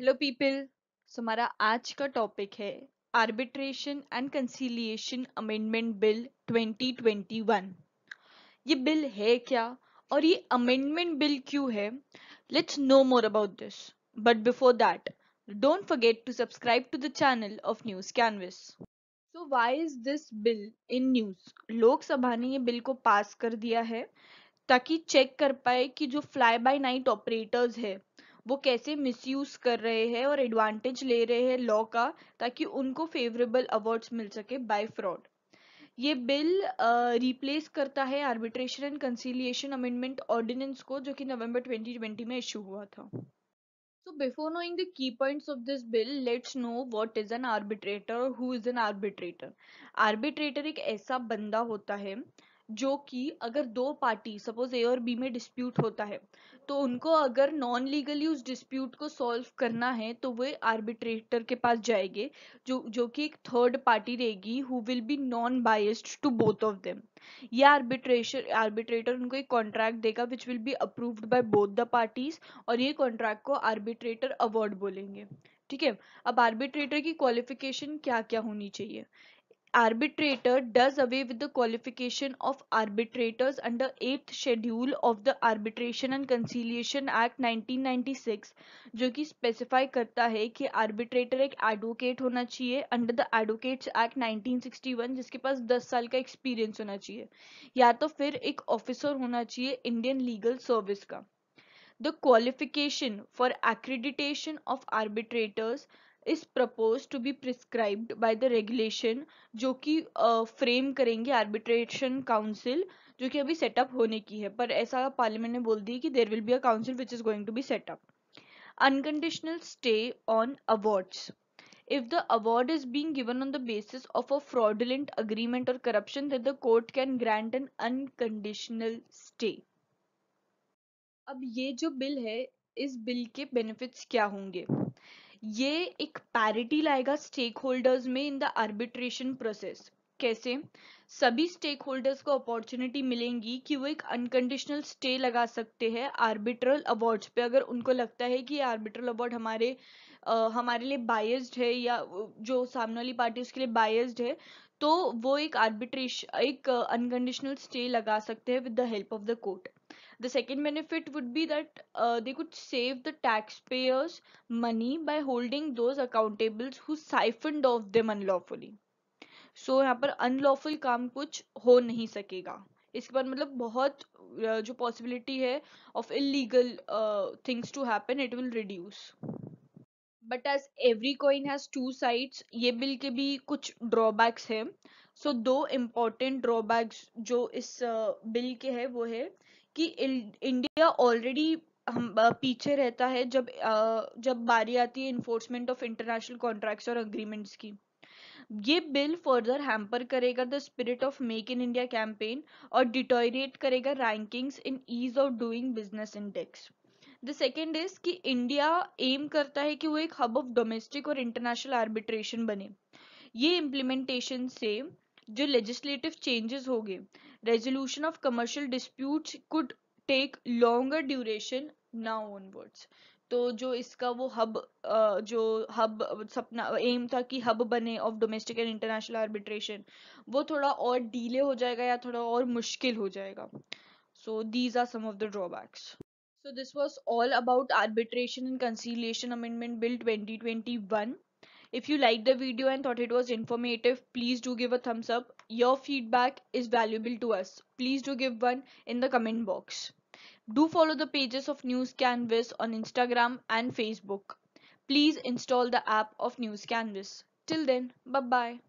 Hello people so हमारा आज का टॉपिक है arbitration and conciliation amendment bill 2021 ये बिल है क्या और ये अमेंडमेंट बिल क्यों है let's know more about this but before that don't forget to subscribe to the channel of News Canvas so why is this bill in news Lok Sabha ने ये bill को पास कर दिया है ताकि चेक कर पाए कि जो फ्लाई बाय नाइट ऑपरेटर्स है वो कैसे मिसयूज कर रहे हैं और एडवांटेज ले रहे हैं लॉ का ताकि उनको फेवरेबल अवार्ड्स मिल सके बाय फ्रॉड ये बिल रिप्लेस uh, करता है arbitration and conciliation amendment ordinance को जो कि नवंबर 2020 में इशू हुआ था so before knowing key key of this bill let's know know is an arbitrator arbitrator, who is an arbitrator arbitrator एक ऐसा बंदा होता है जो कि अगर दो पार्टी सपोज ए और बी में डिस्प्यूट होता है तो उनको अगर नॉन लीगली उस डिस्प्यूट को सॉल्व करना है तो वे आर्बिट्रेटर के पास जाएंगे जो जो कि एक थर्ड पार्टी रहेगी who will be non biased to both of them ये आर्बिट्रेशन आर्बिट्रेटर उनको एक कॉन्ट्रैक्ट देगा which will be approved by both the parties और ये कॉन्ट्रैक्ट को आर्बिट्रेटर अवार्ड बोलेंगे ठीक है अब आर्बिट्रेटर की क्वालिफिकेशन क्या क्या होनी चाहिए arbitrator does away with the qualification of arbitrators under 8th schedule of the Arbitration and Conciliation Act 1996 जो कि स्पेसिफाई करता है कि आर्बिट्रेटर एक एडवोकेट होना चाहिए अंडर द एडवोकेट्स एक्ट 1961 जिसके पास 10 साल का एक्सपीरियंस होना चाहिए या तो फिर एक ऑफिसर होना चाहिए इंडियन लीगल सर्विस का the qualification for accreditation of arbitrators is propose to be prescribed by the regulation जो कि फ्रेम uh, करेंगे आर्बिट्रेशन काउंसिल जो कि अभी सेटअप होने की है पर ऐसा पार्लियामेंट ने बोल दी कि there will be a council which is going to be set up unconditional stay on awards. If the award is being given on the basis of a fraudulent agreement or corruption, then the court can grant an unconditional stay. अब ये जो bill है इस bill के benefits क्या होंगे ये एक पैरिटी लाएगा स्टेक होल्डर्स में इन द आर्बिट्रेशन प्रोसेस कैसे सभी स्टेक होल्डर्स को अपॉर्चुनिटी मिलेंगी कि वो एक अनकंडीशनल स्टे लगा सकते हैं आर्बिट्रल अवार्ड पे अगर उनको लगता है कि आर्बिट्रल अवार्ड हमारे आ, हमारे लिए बायस्ड है या जो सामने वाली पार्टी उसके लिए बायस्ड है तो वो एक आर्बिट्रेश एक अनकंडीशनल स्टे लगा सकते हैं with the help of the court The second benefit would be that uh, they could save the taxpayers money by holding those accountables who siphoned off them unlawfully. so yahan par unlawful kaam kuch ho nahi sakega iske baad matlab bahut jo possibility hai of illegal uh, things to happen it will reduce but as every coin has two sides ये बिल के भी कुछ drawbacks हैं so so, दो important drawbacks जो इस bill के है वो है कि इंडिया ऑलरेडी हम पीछे रहता है जब जब बारी आती है इन्फोर्समेंट ऑफ इंटरनेशनल कॉन्ट्रैक्ट्स और अग्रीमेंट्स की ये बिल फर्दर हैम्पर करेगा the spirit of make in India campaign और डिटोरिएट करेगा rankings in ease of doing business index the second is कि इंडिया एम करता है कि वो एक हब ऑफ डोमेस्टिक और इंटरनेशनल आर्बिट्रेशन बने ये इम्प्लीमेंटेशन से जो लेजिस्लेटिव चेंजेस हो गए resolution of commercial disputes could take longer duration now onwards तो जो इसका वो हब जो हब सपना एम था कि हब बने of domestic and international arbitration वो थोड़ा और डीले हो जाएगा या थोड़ा और मुश्किल हो जाएगा so these are some of the drawbacks so this was all about arbitration and conciliation amendment bill 2021. If you liked the video and thought it was informative, please do give a thumbs up. Your feedback is valuable to us. Please do give one in the comment box. Do follow the pages of News Canvas on Instagram and Facebook. Please install the app of News Canvas. Till then, bye-bye.